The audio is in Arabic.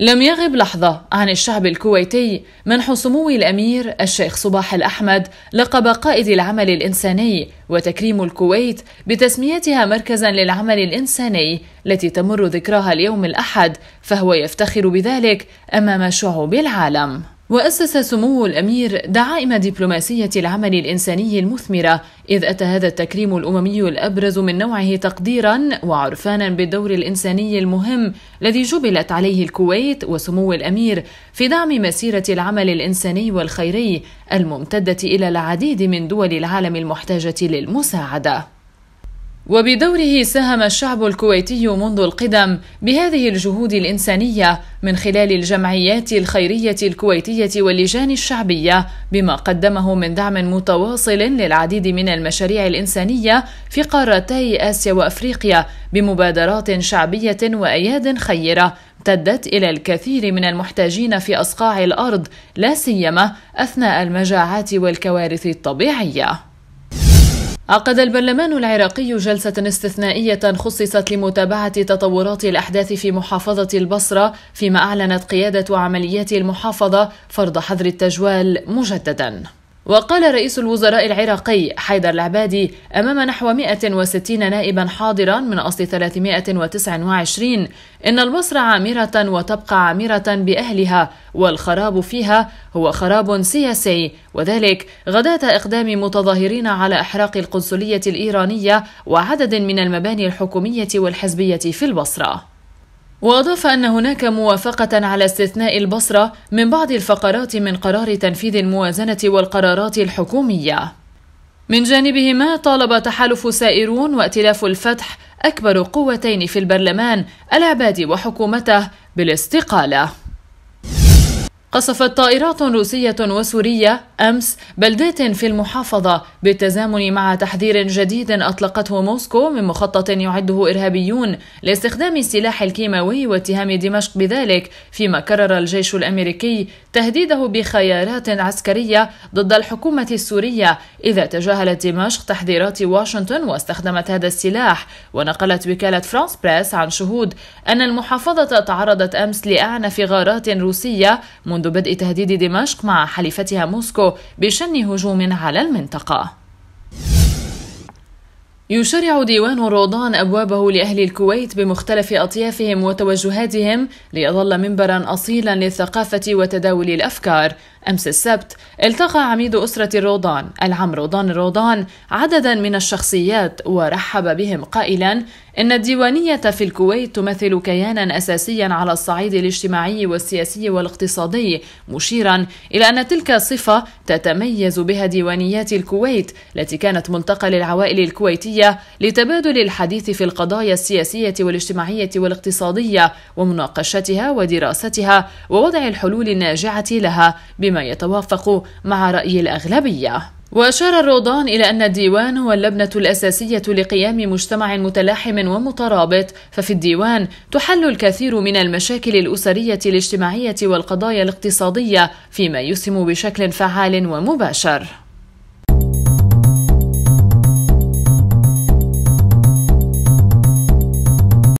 لم يغب لحظة عن الشعب الكويتي منح سمو الأمير الشيخ صباح الأحمد لقب قائد العمل الإنساني وتكريم الكويت بتسميتها مركزا للعمل الإنساني التي تمر ذكراها اليوم الأحد فهو يفتخر بذلك أمام شعوب العالم وأسس سمو الأمير دعائم دبلوماسية العمل الإنساني المثمرة إذ أتى هذا التكريم الأممي الأبرز من نوعه تقديرا وعرفانا بالدور الإنساني المهم الذي جبلت عليه الكويت وسمو الأمير في دعم مسيرة العمل الإنساني والخيري الممتدة إلى العديد من دول العالم المحتاجة للمساعدة وبدوره ساهم الشعب الكويتي منذ القدم بهذه الجهود الإنسانية من خلال الجمعيات الخيرية الكويتية واللجان الشعبية بما قدمه من دعم متواصل للعديد من المشاريع الإنسانية في قارتي آسيا وأفريقيا بمبادرات شعبية وأياد خيرة امتدت إلى الكثير من المحتاجين في أصقاع الأرض لا سيما أثناء المجاعات والكوارث الطبيعية عقد البرلمان العراقي جلسة استثنائية خصصت لمتابعة تطورات الأحداث في محافظة البصرة فيما أعلنت قيادة عمليات المحافظة فرض حظر التجوال مجدداً وقال رئيس الوزراء العراقي حيدر العبادي أمام نحو 160 نائبا حاضرا من أصل 329 إن المصر عامرة وتبقى عامرة بأهلها والخراب فيها هو خراب سياسي وذلك غداة إقدام متظاهرين على إحراق القنصلية الإيرانية وعدد من المباني الحكومية والحزبية في البصرة وأضاف أن هناك موافقة على استثناء البصرة من بعض الفقرات من قرار تنفيذ الموازنة والقرارات الحكومية. من جانبهما طالب تحالف سائرون وائتلاف الفتح أكبر قوتين في البرلمان العبادي وحكومته بالاستقالة. قصفت طائرات روسية وسورية أمس بلدات في المحافظة بالتزامن مع تحذير جديد أطلقته موسكو من مخطط يعده إرهابيون لاستخدام السلاح الكيماوي واتهام دمشق بذلك فيما كرر الجيش الأمريكي تهديده بخيارات عسكرية ضد الحكومة السورية إذا تجاهلت دمشق تحذيرات واشنطن واستخدمت هذا السلاح ونقلت وكالة فرانس بريس عن شهود أن المحافظة تعرضت أمس لأعنف غارات روسية منذ منذ بدء تهديد دمشق مع حليفتها موسكو بشن هجوم على المنطقه يشرع ديوان روضان أبوابه لأهل الكويت بمختلف أطيافهم وتوجهاتهم ليظل منبرا أصيلا للثقافة وتداول الأفكار أمس السبت التقى عميد أسرة الروضان العم روضان الروضان عددا من الشخصيات ورحب بهم قائلا إن الديوانية في الكويت تمثل كيانا أساسيا على الصعيد الاجتماعي والسياسي والاقتصادي مشيرا إلى أن تلك الصفة تتميز بها ديوانيات الكويت التي كانت ملتقى للعوائل الكويتية الدولية لتبادل الحديث في القضايا السياسية والاجتماعية والاقتصادية ومناقشتها ودراستها ووضع الحلول الناجعة لها بما يتوافق مع رأي الأغلبية. وأشار الروضان إلى أن الديوان هو اللبنة الأساسية لقيام مجتمع متلاحم ومترابط، ففي الديوان تحل الكثير من المشاكل الأسرية الاجتماعية والقضايا الاقتصادية، فيما يسهم بشكل فعال ومباشر.